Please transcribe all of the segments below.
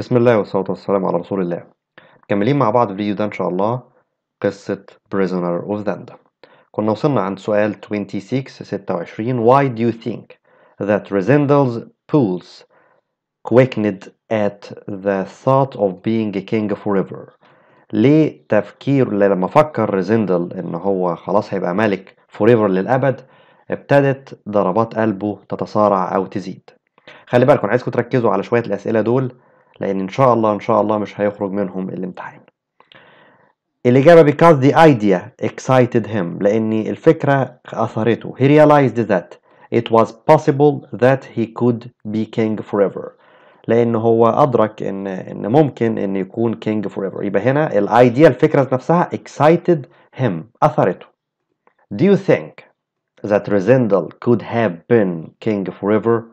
بسم الله والصلاة والسلام على رسول الله مكملين مع بعض الفيديو ده إن شاء الله قصة Prisoner of Zanda كنا وصلنا عند سؤال 26 26 Why do you think that Resendel's pools quickened at the thought of being a king forever ليه تفكير لما فكر ريزندل إن هو خلاص هيبقى ملك forever للأبد ابتدت ضربات قلبه تتصارع أو تزيد خلي بالكم عايزكم تركزوا على شوية الأسئلة دول لأن إن شاء الله إن شاء الله مش هيخرج منهم الامتحان الإجابة because the idea excited him لأن الفكرة أثرته he realized that it was possible that he could be king forever لأن هو أدرك إن إن ممكن إن يكون king forever يبقى هنا الأيديا الفكرة نفسها excited him أثرته do you think that Rizendal could have been king forever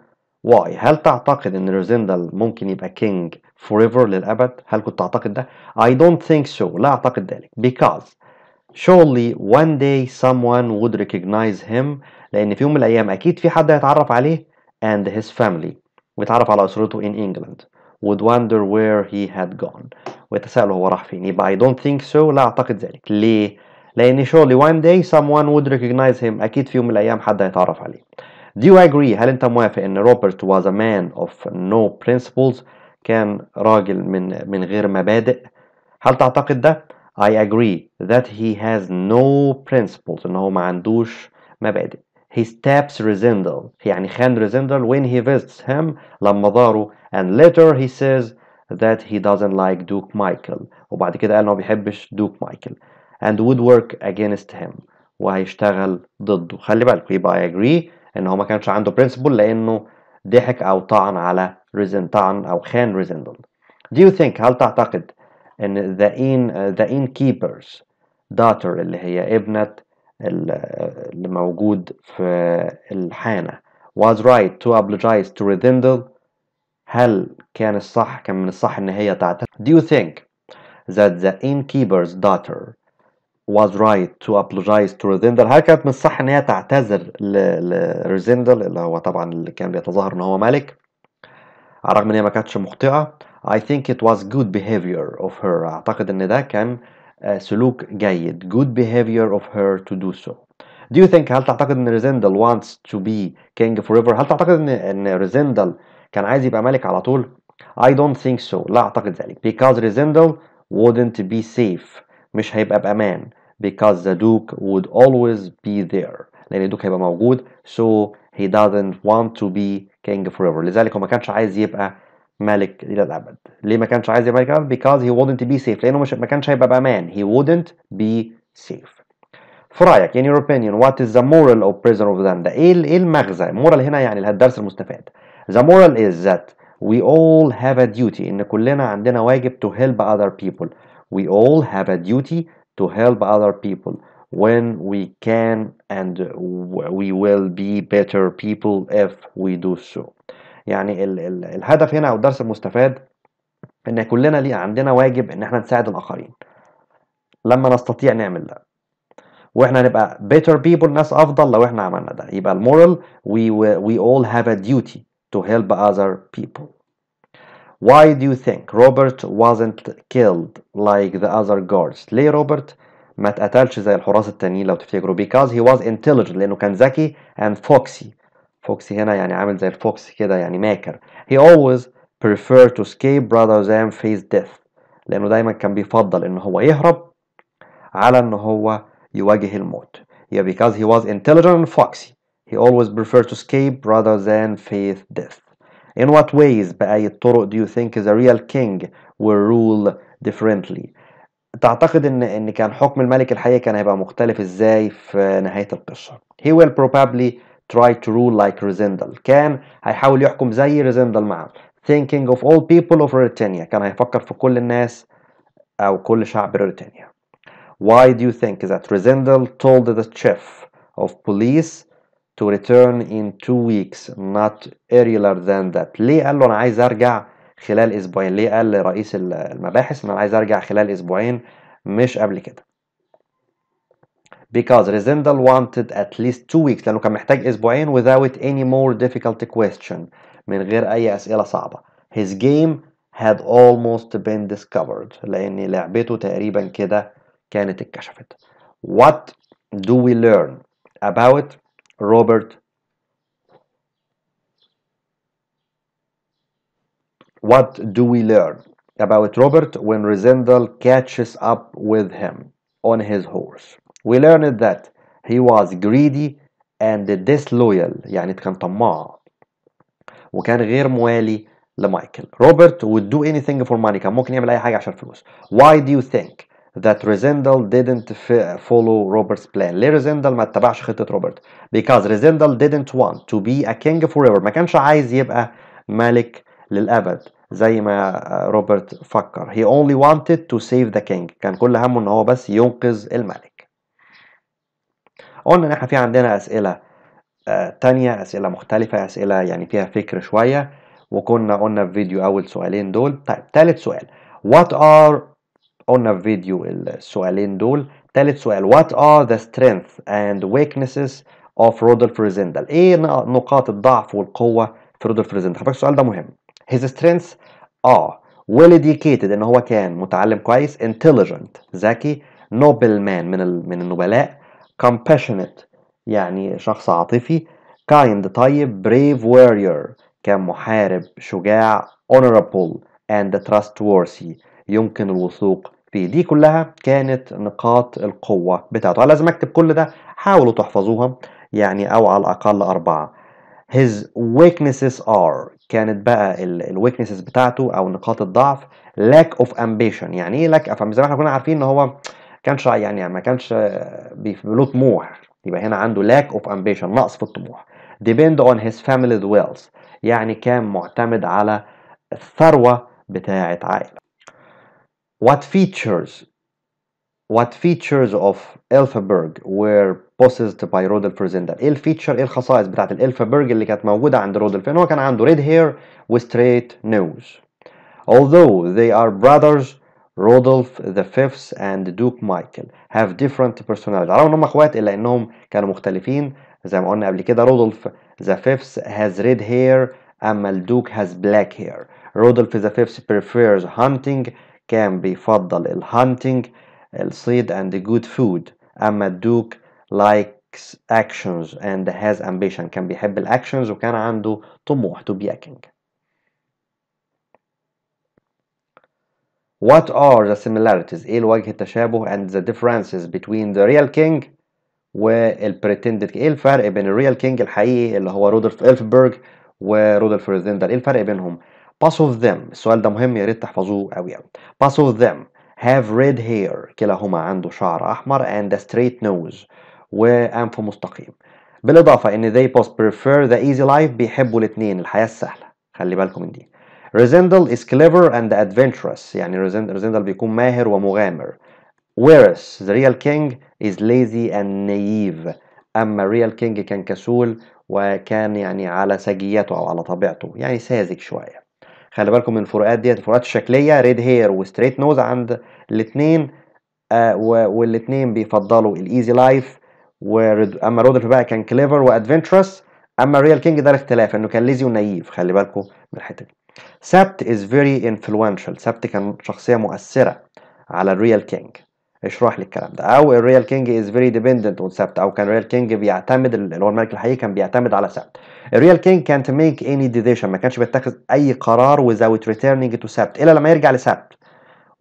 واي هل تعتقد ان روزندل ممكن يبقى كينج ايفر للابد هل كنت تعتقد ده اي دونت ثينك سو لا اعتقد ذلك because surely one day someone would recognize him لان في يوم من الايام اكيد في حد هيتعرف عليه and his family ويتعرف على اسرته in England would wonder where he had gone ويتساءل هو راح فين يبقى I don't think so لا اعتقد ذلك ليه لان surely one day someone would recognize him اكيد في يوم من الايام حد هيتعرف عليه Do you agree هل أنت موافق أن روبرت was a man of no principles كان راجل من من غير مبادئ هل تعتقد ده I agree that he has no principles إن هو ما عندوش مبادئ He stabs Resendel يعني خان Resendel when he visits him لما ضاره and later he says that he doesn't like Duke Michael وبعد كده قال إنه بيحبش Duke Michael and would work against him وهيشتغل ضده خلي بالكوا يبقى I agree ان هو ما كانش عنده برنسبل لانه ضحك او طعن على ريزن طعن او خان ريزندل Do you think هل تعتقد ان the in the innkeeper's daughter اللي هي ابنة اللي موجود في الحانة was right to apologize to Rizindel هل كان الصح كان من الصح ان هي تعتذر Do you think that the innkeeper's daughter was right to apologize to Rosendal هل كانت من الصح ان هي تعتذر لريزندل اللي هو طبعا اللي كان بيتظاهر ان هو ملك على الرغم ان هي ما كانتش مخطئه I think it was good behavior of her اعتقد ان ده كان آه، سلوك جيد good behavior of her to do so do you think هل تعتقد ان ريزندل wants to be king forever هل تعتقد ان ان ريزندل كان عايز يبقى ملك على طول I don't think so لا اعتقد ذلك because ريزندل wouldn't be safe مش هيبقى بأمان because the Duke would always be there لأن الدوك هيبقى موجود so he doesn't want to be king forever لذلك هو ما كانش عايز يبقى ملك إلى الأبد ليه ما كانش عايز يبقى ملك الأبد because he wouldn't be safe لأنه مش ما كانش هيبقى بأمان he wouldn't be safe في رأيك in your opinion what is the moral of prisoner of Zanda إيه المغزى moral هنا يعني الدرس المستفاد the moral is that we all have a duty إن كلنا عندنا واجب to help other people we all have a duty to help other people when we can and we will be better people if we do so يعني ال ال الهدف هنا او الدرس المستفاد ان كلنا ليه عندنا واجب ان احنا نساعد الاخرين لما نستطيع نعمل ده واحنا هنبقى better people ناس افضل لو احنا عملنا ده يبقى المورال we we all have a duty to help other people Why do you think Robert wasn't killed like the other guards؟ ليه روبرت ما اتقتلش زي الحراس التانيين لو تفتكروا؟ Because he was intelligent لأنه كان ذكي and foxy. Foxy هنا يعني عامل زي الفوكس كده يعني ماكر. He always preferred to escape rather than face death. لأنه دايما كان بيفضل إن هو يهرب على إن هو يواجه الموت. Yeah, because he was intelligent and foxy. He always preferred to escape rather than face death. In what ways بأي الطرق do you think the real king will rule differently تعتقد ان ان كان حكم الملك الحقيقي كان هيبقى مختلف ازاي في نهايه القصه he will probably try to rule like Rizendal كان هيحاول يحكم زي ريزندل معاه thinking of all people of Eritrea كان هيفكر في كل الناس أو كل شعب بريطانيا. Why do you think that Rizendal told the chief of police to return in two weeks not earlier than that ليه قال له انا عايز ارجع خلال اسبوعين ليه قال لرئيس المباحث ان انا عايز ارجع خلال اسبوعين مش قبل كده because Resendal wanted at least two weeks لأنه كان محتاج أسبوعين without any more difficult question من غير أي أسئلة صعبة his game had almost been discovered لأن لعبته تقريبا كده كانت اتكشفت what do we learn about Robert What do we learn about Robert when Rosendal catches up with him on his horse? We learned that he was greedy and disloyal يعني كان طماع وكان غير موالي لمايكل Robert would do anything for money كان ممكن يعمل أي حاجة عشان فلوس Why do you think that Rosendal didn't follow Robert's plan ليه Rosendal ما اتبعش خطة روبرت because Rosendal didn't want to be a king forever ما كانش عايز يبقى ملك للأبد زي ما روبرت آه، فكر he only wanted to save the king كان كل همه ان هو بس ينقذ الملك قلنا ان احنا في عندنا اسئله آه، تانية اسئله مختلفه اسئله يعني فيها فكر شويه وكنا قلنا في فيديو اول سؤالين دول طيب تالت سؤال what are قلنا في فيديو السؤالين دول ثالث سؤال What are the strengths and weaknesses of Rudolf ريزندل ايه نقاط الضعف والقوة في رودولف ريزندل حضرتك السؤال ده مهم His strengths are well educated ان هو كان متعلم كويس intelligent ذكي نوبل مان من ال... من النبلاء compassionate يعني شخص عاطفي kind طيب brave warrior كان محارب شجاع honorable and trustworthy يمكن الوثوق فيه دي كلها كانت نقاط القوة بتاعته لازم أكتب كل ده حاولوا تحفظوها يعني أو على الأقل أربعة his weaknesses are كانت بقى الويكنسز بتاعته او نقاط الضعف lack of ambition يعني ايه lack of ambition زي ما احنا كنا عارفين ان هو كانش يعني ما كانش له طموح يبقى هنا عنده lack of ambition نقص في الطموح depend on his family's wealth يعني كان معتمد على الثروه بتاعه عائله What features what features of Elfenberg were possessed by رودلف ريزندا ايه الفيتشر ايه الخصائص بتاعت الالفابرج اللي كانت موجوده عند رودلف ان هو كان عنده red hair with straight nose although they are brothers رودولف the fifth and Duke Michael have different personalities على ان هم اخوات الا انهم كانوا مختلفين زي ما قلنا قبل كده رودولف the fifth has red hair اما الدوك has black hair رودولف the fifth prefers hunting كان بيفضل الهانتنج الصيد and good food أما الدوك likes actions and has ambition كان بيحب الاكشنز وكان عنده طموح to be a king What are the similarities إيه الوجه التشابه and the differences between the real king والبريتندد إيه الفرق بين الريال كينج الحقيقي اللي هو رودولف إلفبرج ورودولف ريزندر إيه الفرق بينهم Both of them السؤال ده مهم يا ريت تحفظوه قوي قوي Both of them have red hair كلاهما عنده شعر أحمر and a straight nose وأنف مستقيم بالإضافة إن they both prefer the easy life بيحبوا الاثنين الحياة السهلة خلي بالكم من دي Rosendal is clever and adventurous يعني Rosendal بيكون ماهر ومغامر Whereas the real king is lazy and naive أما real king كان كسول وكان يعني على سجيته أو على طبيعته يعني ساذج شوية خلي بالكم من الفروقات ديت الفروقات الشكليه ريد هير وستريت نوز عند الاثنين آه والاثنين بيفضلوا الايزي لايف اما رودلف بقى كان كليفر وادفنتشرس اما الريال كينج ده الاختلاف انه كان ليزي ونايف خلي بالكم من الحته دي سبت از فيري انفلوينشال سبت كان شخصيه مؤثره على الريال كينج اشرح لي الكلام ده او الريال كينج از فيري ديبندنت اون سبت او كان الريال كينج بيعتمد اللي هو الملك الحقيقي كان بيعتمد على سبت الريال كينج كانت ميك اني ديزيشن ما كانش بيتخذ اي قرار without returning تو سبت الا لما يرجع لسبت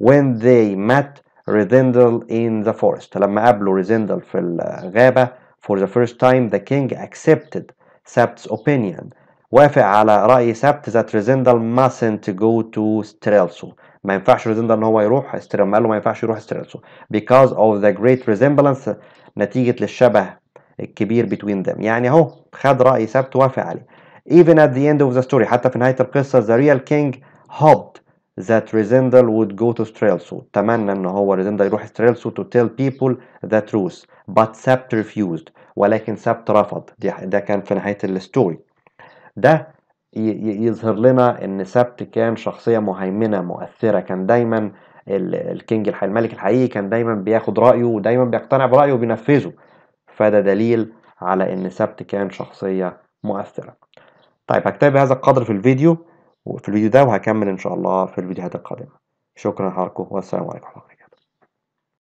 when they met ريزندل in the forest لما قابلوا ريزندل في الغابه for the first time the king accepted سبت's opinion وافق على راي سبت that ريزندل mustn't go to ستريلسو ما ينفعش ريزندا ان هو يروح استريم قال له ما ينفعش يروح استريلسو بيكوز اوف ذا جريت ريزمبلانس نتيجة للشبه الكبير بين ذم يعني اهو خد رأي ثابت وافق عليه even at the end of the story حتى في نهاية القصة ذا ريال كينج hoped that Resendal would go to ستريلسو تمنى ان هو ريزندا يروح ستريلسو to tell people the truth but Sept refused ولكن سبت رفض ده كان في نهاية الستوري ده يظهر لنا ان سبت كان شخصيه مهيمنه مؤثره كان دايما الكينج الملك الحقيقي كان دايما بياخد رايه ودايما بيقتنع برايه وبينفذه فده دليل على ان سبت كان شخصيه مؤثره طيب هكتفي هذا القدر في الفيديو وفي الفيديو ده وهكمل ان شاء الله في الفيديوهات القادمه شكرا لحضراتكم والسلام عليكم ورحمه